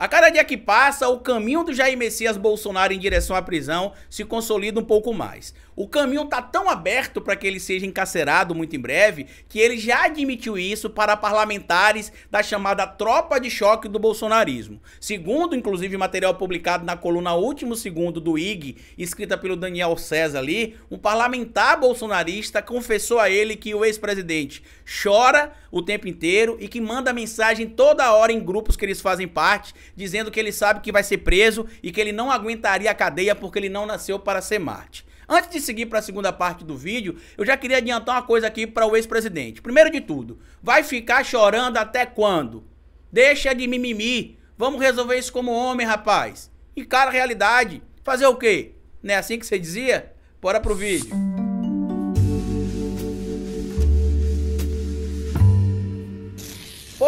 A cada dia que passa, o caminho do Jair Messias Bolsonaro em direção à prisão se consolida um pouco mais. O caminho está tão aberto para que ele seja encarcerado muito em breve que ele já admitiu isso para parlamentares da chamada tropa de choque do bolsonarismo. Segundo, inclusive, material publicado na coluna Último Segundo do IG, escrita pelo Daniel César ali, um parlamentar bolsonarista confessou a ele que o ex-presidente chora o tempo inteiro e que manda mensagem toda hora em grupos que eles fazem parte dizendo que ele sabe que vai ser preso e que ele não aguentaria a cadeia porque ele não nasceu para ser Marte. Antes de seguir para a segunda parte do vídeo, eu já queria adiantar uma coisa aqui para o ex-presidente. Primeiro de tudo, vai ficar chorando até quando? Deixa de mimimi. Vamos resolver isso como homem, rapaz. Encara a realidade. Fazer o quê? Não é assim que você dizia? Bora pro vídeo.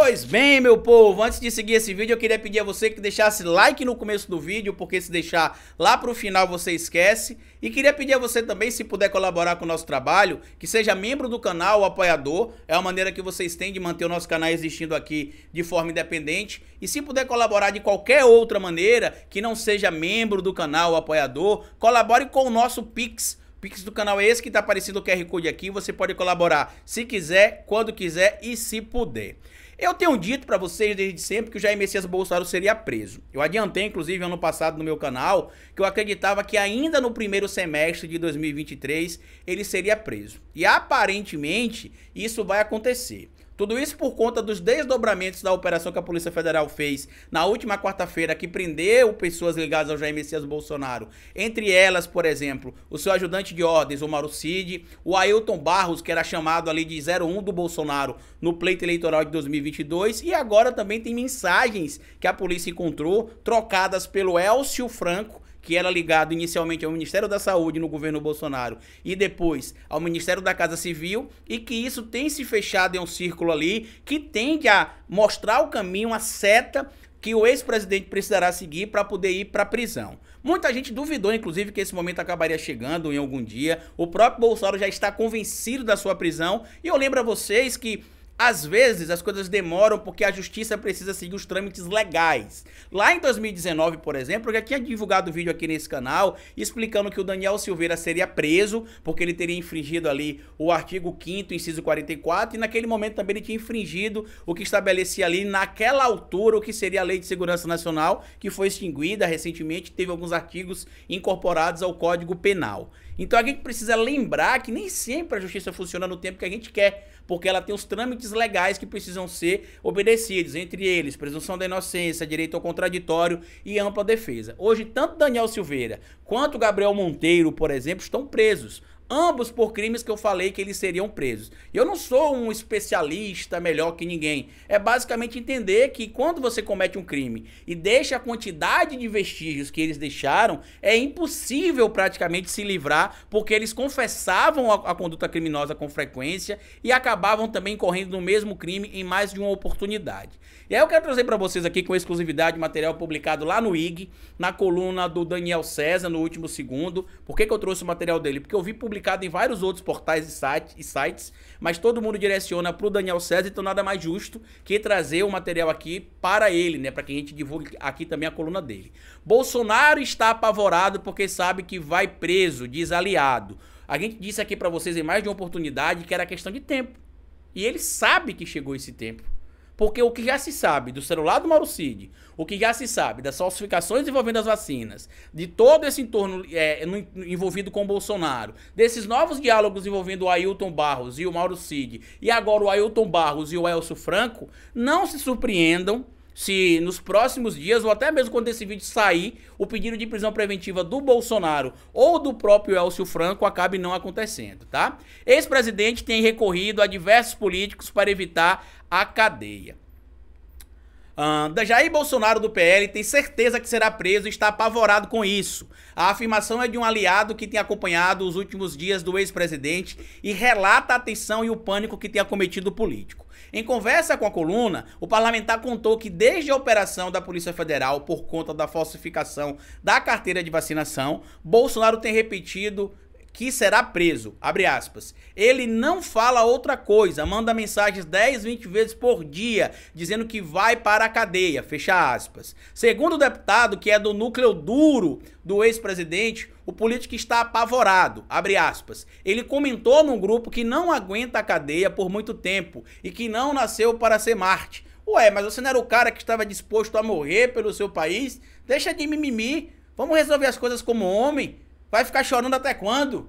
Pois bem, meu povo, antes de seguir esse vídeo, eu queria pedir a você que deixasse like no começo do vídeo, porque se deixar lá pro final você esquece. E queria pedir a você também, se puder colaborar com o nosso trabalho, que seja membro do canal, o apoiador, é uma maneira que vocês têm de manter o nosso canal existindo aqui de forma independente. E se puder colaborar de qualquer outra maneira, que não seja membro do canal, o apoiador, colabore com o nosso Pix, Pix do canal é esse que está aparecendo o QR Code aqui. Você pode colaborar se quiser, quando quiser e se puder. Eu tenho dito para vocês desde sempre que o Jair Messias Bolsonaro seria preso. Eu adiantei, inclusive, ano passado no meu canal, que eu acreditava que ainda no primeiro semestre de 2023 ele seria preso. E aparentemente isso vai acontecer. Tudo isso por conta dos desdobramentos da operação que a Polícia Federal fez na última quarta-feira, que prendeu pessoas ligadas ao Jair Messias Bolsonaro. Entre elas, por exemplo, o seu ajudante de ordens, o Mauro Cid, o Ailton Barros, que era chamado ali de 01 do Bolsonaro no pleito eleitoral de 2022, e agora também tem mensagens que a polícia encontrou trocadas pelo Elcio Franco que era ligado inicialmente ao Ministério da Saúde no governo Bolsonaro e depois ao Ministério da Casa Civil, e que isso tem se fechado em um círculo ali que tende a mostrar o caminho, a seta que o ex-presidente precisará seguir para poder ir para a prisão. Muita gente duvidou, inclusive, que esse momento acabaria chegando em algum dia. O próprio Bolsonaro já está convencido da sua prisão. E eu lembro a vocês que às vezes as coisas demoram porque a justiça precisa seguir os trâmites legais. Lá em 2019, por exemplo, eu já tinha divulgado o vídeo aqui nesse canal explicando que o Daniel Silveira seria preso porque ele teria infringido ali o artigo 5 inciso 44 e naquele momento também ele tinha infringido o que estabelecia ali naquela altura o que seria a Lei de Segurança Nacional, que foi extinguida recentemente, teve alguns artigos incorporados ao Código Penal. Então a gente precisa lembrar que nem sempre a justiça funciona no tempo que a gente quer porque ela tem os trâmites legais que precisam ser obedecidos, entre eles presunção da inocência, direito ao contraditório e ampla defesa. Hoje, tanto Daniel Silveira quanto Gabriel Monteiro, por exemplo, estão presos ambos por crimes que eu falei que eles seriam presos. Eu não sou um especialista melhor que ninguém. É basicamente entender que quando você comete um crime e deixa a quantidade de vestígios que eles deixaram, é impossível praticamente se livrar, porque eles confessavam a, a conduta criminosa com frequência e acabavam também correndo no mesmo crime em mais de uma oportunidade. E aí eu quero trazer para vocês aqui com exclusividade material publicado lá no IG, na coluna do Daniel César no último segundo. Por que, que eu trouxe o material dele? Porque eu vi publicado publicado em vários outros portais e, sites, mas todo mundo direciona para o Daniel César, então nada mais justo que trazer o material aqui para ele, né? Para que a gente divulgue aqui também a coluna dele. Bolsonaro está apavorado porque sabe que vai preso, desaliado. A gente disse aqui para vocês em mais de uma oportunidade que era questão de tempo. E ele sabe que chegou esse tempo. Porque o que já se sabe do celular do Mauro Cid, o que já se sabe das falsificações envolvendo as vacinas, de todo esse entorno é, no, envolvido com o Bolsonaro, desses novos diálogos envolvendo o Ailton Barros e o Mauro Cid, e agora o Ailton Barros e o Elcio Franco, não se surpreendam se nos próximos dias, ou até mesmo quando esse vídeo sair, o pedido de prisão preventiva do Bolsonaro ou do próprio Elcio Franco acabe não acontecendo, tá? Ex-presidente tem recorrido a diversos políticos para evitar à cadeia. Anda, Jair Bolsonaro do PL tem certeza que será preso e está apavorado com isso. A afirmação é de um aliado que tem acompanhado os últimos dias do ex-presidente e relata a tensão e o pânico que tem acometido o político. Em conversa com a coluna, o parlamentar contou que desde a operação da Polícia Federal por conta da falsificação da carteira de vacinação, Bolsonaro tem repetido que será preso. Abre aspas. Ele não fala outra coisa, manda mensagens 10, 20 vezes por dia, dizendo que vai para a cadeia. Fecha aspas. Segundo o deputado, que é do núcleo duro do ex-presidente, o político está apavorado. Abre aspas. Ele comentou num grupo que não aguenta a cadeia por muito tempo e que não nasceu para ser Marte. Ué, mas você não era o cara que estava disposto a morrer pelo seu país? Deixa de mimimi. Vamos resolver as coisas como homem. Vai ficar chorando até quando?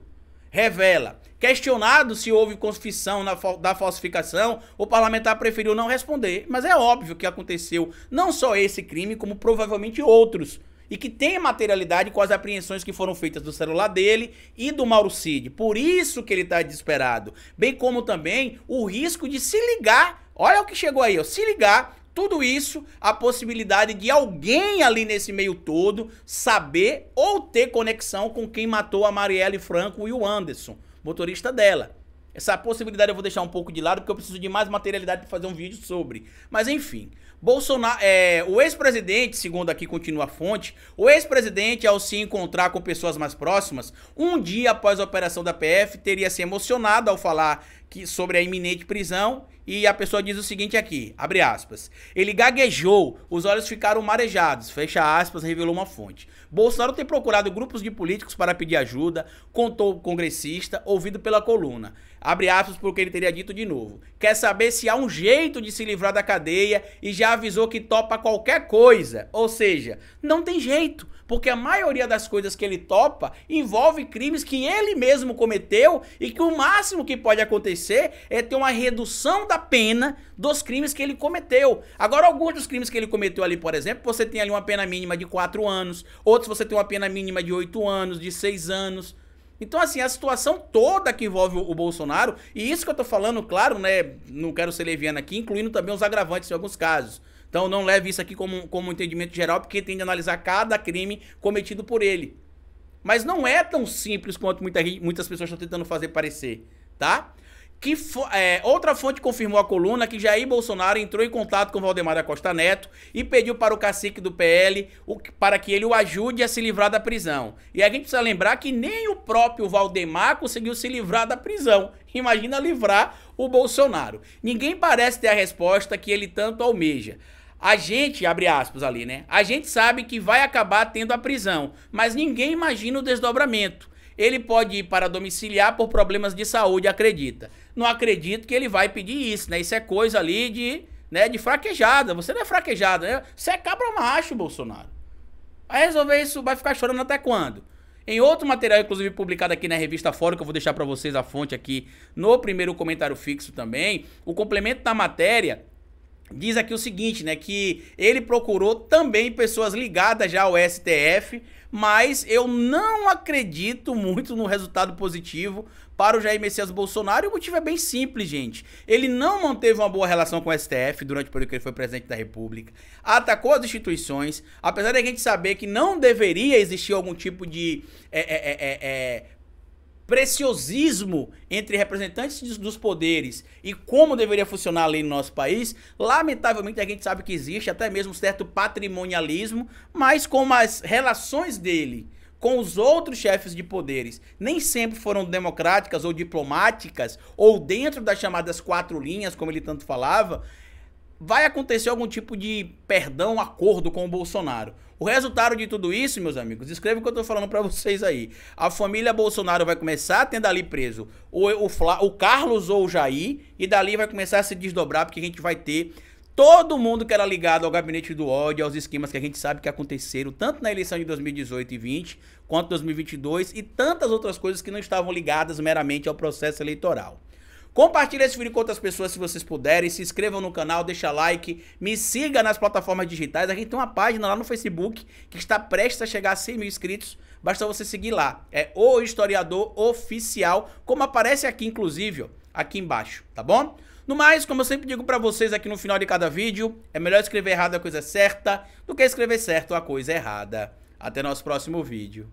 Revela. Questionado se houve confissão da falsificação, o parlamentar preferiu não responder. Mas é óbvio que aconteceu não só esse crime, como provavelmente outros e que tem materialidade com as apreensões que foram feitas do celular dele e do Mauro Cid. Por isso que ele está desesperado. Bem como também o risco de se ligar. Olha o que chegou aí, ó, se ligar tudo isso, a possibilidade de alguém ali nesse meio todo saber ou ter conexão com quem matou a Marielle Franco e o Anderson, motorista dela. Essa possibilidade eu vou deixar um pouco de lado porque eu preciso de mais materialidade para fazer um vídeo sobre. Mas enfim, Bolsonaro, é, o ex-presidente, segundo aqui continua a fonte, o ex-presidente ao se encontrar com pessoas mais próximas, um dia após a operação da PF, teria se emocionado ao falar que, sobre a iminente prisão e a pessoa diz o seguinte aqui, abre aspas. Ele gaguejou, os olhos ficaram marejados, fecha aspas, revelou uma fonte. Bolsonaro tem procurado grupos de políticos para pedir ajuda, contou o congressista, ouvido pela coluna. Abre aspas porque ele teria dito de novo. Quer saber se há um jeito de se livrar da cadeia e já avisou que topa qualquer coisa. Ou seja, não tem jeito. Porque a maioria das coisas que ele topa envolve crimes que ele mesmo cometeu e que o máximo que pode acontecer é ter uma redução da pena dos crimes que ele cometeu. Agora, alguns dos crimes que ele cometeu ali, por exemplo, você tem ali uma pena mínima de 4 anos, outros você tem uma pena mínima de 8 anos, de 6 anos. Então, assim, a situação toda que envolve o Bolsonaro, e isso que eu tô falando, claro, né? Não quero ser leviano aqui, incluindo também os agravantes em alguns casos. Então não leve isso aqui como, como um entendimento geral, porque tem de analisar cada crime cometido por ele. Mas não é tão simples quanto muita, muitas pessoas estão tentando fazer parecer, tá? Que é, outra fonte confirmou a coluna que Jair Bolsonaro entrou em contato com Valdemar da Costa Neto e pediu para o cacique do PL o, para que ele o ajude a se livrar da prisão. E a gente precisa lembrar que nem o próprio Valdemar conseguiu se livrar da prisão. Imagina livrar o Bolsonaro. Ninguém parece ter a resposta que ele tanto almeja. A gente, abre aspas ali, né? A gente sabe que vai acabar tendo a prisão, mas ninguém imagina o desdobramento. Ele pode ir para domiciliar por problemas de saúde, acredita. Não acredito que ele vai pedir isso, né? Isso é coisa ali de, né, de fraquejada. Você não é fraquejada, né? Você é cabra macho, Bolsonaro. Vai resolver isso, vai ficar chorando até quando? Em outro material, inclusive publicado aqui na revista Fórum, que eu vou deixar para vocês a fonte aqui no primeiro comentário fixo também, o complemento da matéria diz aqui o seguinte, né, que ele procurou também pessoas ligadas já ao STF, mas eu não acredito muito no resultado positivo para o Jair Messias Bolsonaro, e o motivo é bem simples, gente. Ele não manteve uma boa relação com o STF durante o período que ele foi presidente da República, atacou as instituições, apesar de a gente saber que não deveria existir algum tipo de é, é, é, é, é preciosismo entre representantes dos poderes e como deveria funcionar a lei no nosso país, lamentavelmente a gente sabe que existe até mesmo um certo patrimonialismo, mas como as relações dele com os outros chefes de poderes nem sempre foram democráticas ou diplomáticas ou dentro das chamadas quatro linhas, como ele tanto falava, vai acontecer algum tipo de perdão, acordo com o Bolsonaro. O resultado de tudo isso, meus amigos, escreva o que eu tô falando para vocês aí. A família Bolsonaro vai começar tendo ali preso o, o, o Carlos ou o Jair, e dali vai começar a se desdobrar, porque a gente vai ter todo mundo que era ligado ao gabinete do ódio, aos esquemas que a gente sabe que aconteceram, tanto na eleição de 2018 e 20, quanto 2022, e tantas outras coisas que não estavam ligadas meramente ao processo eleitoral. Compartilhe esse vídeo com outras pessoas se vocês puderem. Se inscrevam no canal, deixa like. Me siga nas plataformas digitais. A gente tem uma página lá no Facebook que está prestes a chegar a 100 mil inscritos. Basta você seguir lá. É o historiador oficial, como aparece aqui, inclusive, ó, aqui embaixo, tá bom? No mais, como eu sempre digo para vocês aqui no final de cada vídeo, é melhor escrever errado a coisa certa do que escrever certo a coisa errada. Até nosso próximo vídeo.